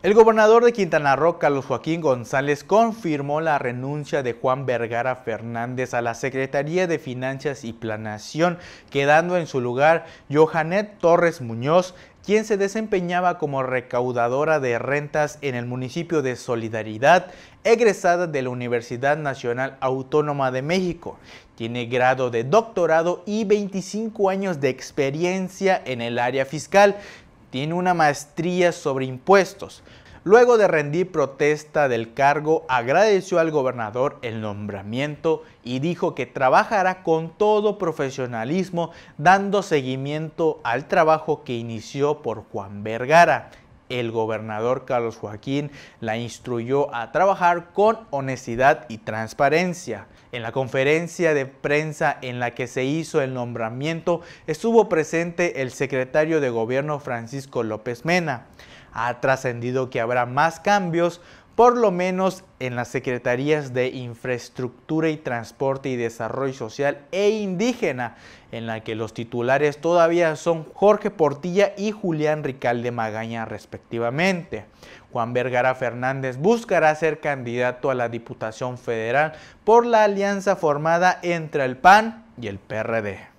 El gobernador de Quintana Roo, Carlos Joaquín González, confirmó la renuncia de Juan Vergara Fernández a la Secretaría de Finanzas y Planación, quedando en su lugar Johanet Torres Muñoz, quien se desempeñaba como recaudadora de rentas en el municipio de Solidaridad, egresada de la Universidad Nacional Autónoma de México. Tiene grado de doctorado y 25 años de experiencia en el área fiscal tiene una maestría sobre impuestos. Luego de rendir protesta del cargo, agradeció al gobernador el nombramiento y dijo que trabajará con todo profesionalismo dando seguimiento al trabajo que inició por Juan Vergara, el gobernador Carlos Joaquín la instruyó a trabajar con honestidad y transparencia. En la conferencia de prensa en la que se hizo el nombramiento estuvo presente el secretario de gobierno Francisco López Mena. Ha trascendido que habrá más cambios por lo menos en las Secretarías de Infraestructura y Transporte y Desarrollo Social e Indígena, en la que los titulares todavía son Jorge Portilla y Julián Ricalde Magaña respectivamente. Juan Vergara Fernández buscará ser candidato a la Diputación Federal por la alianza formada entre el PAN y el PRD.